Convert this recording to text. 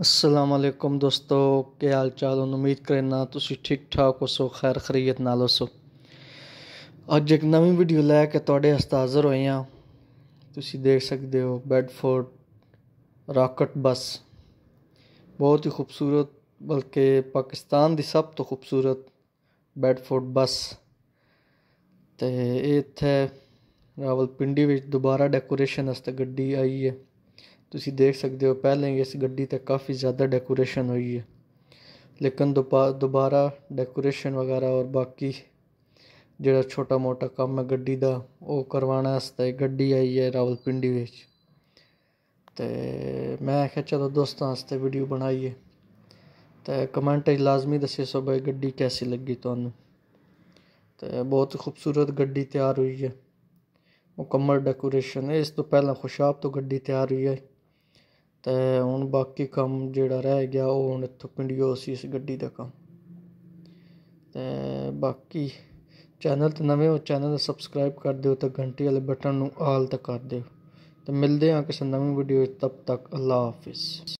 असलकम दोस्तों के हाल चाल उम्मीद करें ना तुम ठीक ठाक हो सो खैर खरीयत नालो सो अज एक नवी वीडियो लैके थोड़े हस्ते हाजिर हुए तुम देख सकते हो बेडफोर्ड राकट बस बहुत ही खूबसूरत बल्कि पाकिस्तान की सब तो खूबसूरत बेडफोर्ड बस तो इतने रावल दोबारा डेकोरेशन गड्डी आई है ਤੁਸੀਂ ਦੇਖ ਸਕਦੇ ਹੋ ਪਹਿਲਾਂ ਹੀ ਇਸ ਗੱਡੀ ਤੇ ਕਾਫੀ ਜ਼ਿਆਦਾ ਡੈਕੋਰੇਸ਼ਨ ਹੋਈ ਹੈ ਲੇਕਿਨ ਦੁਬਾਰਾ ਡੈਕੋਰੇਸ਼ਨ ਵਗੈਰਾ ਔਰ ਬਾਕੀ ਜਿਹੜਾ ਛੋਟਾ ਮੋਟਾ ਕੰਮ ਹੈ ਗੱਡੀ ਦਾ ਉਹ ਕਰਵਾਉਣ ਵਾਸਤੇ ਗੱਡੀ ਆਈ ਹੈ ਰਾਵਲਪਿੰਡੀ ਵਿੱਚ ਤੇ ਮੈਂ ਆਖਿਆ ਚਲੋ ਦੋਸਤਾਂ ਵਾਸਤੇ ਵੀਡੀਓ ਬਣਾਈਏ ਤੇ ਕਮੈਂਟ ਵਿੱਚ ਲਾਜ਼ਮੀ ਦੱਸਿਓ ਸਭ ਗੱਡੀ ਕੈਸੀ ਲੱਗੀ ਤੁਹਾਨੂੰ ਤੇ ਬਹੁਤ ਖੂਬਸੂਰਤ ਗੱਡੀ ਤਿਆਰ ਹੋਈ ਹੈ ਮੁਕੰਮਲ ਡੈਕੋਰੇਸ਼ਨ ਹੈ ਇਸ ਤੋਂ ਪਹਿਲਾਂ ਖੁਸ਼ਾਬ ਤੋਂ ਗੱਡੀ ਤਿਆਰ ਹੋਈ ਹੈ ਤੇ ਹੁਣ ਬਾਕੀ ਕੰਮ ਜਿਹੜਾ ਰਹਿ ਗਿਆ ਉਹ ਹੁਣ ਇਥੋਂ ਪਿੰਡਿਓਸੀਸ ਗੱਡੀ ਦਾ ਕੰਮ ਤੇ ਬਾਕੀ ਚੈਨਲ ਤੇ ਨਵੇਂ ਹੋ ਚੈਨਲ ਨੂੰ ਸਬਸਕ੍ਰਾਈਬ ਕਰ ਦਿਓ ਤੇ ਘੰਟੀ ਵਾਲੇ ਬਟਨ ਨੂੰ ਆਲ ਤੱਕ ਕਰ ਦਿਓ ਤੇ ਮਿਲਦੇ ਹਾਂ ਕਿਸੇ ਨਵੀਂ ਵੀਡੀਓ ਵਿੱਚ ਤਬ ਤੱਕ ਅੱਲਾ ਹਾਫਿਜ਼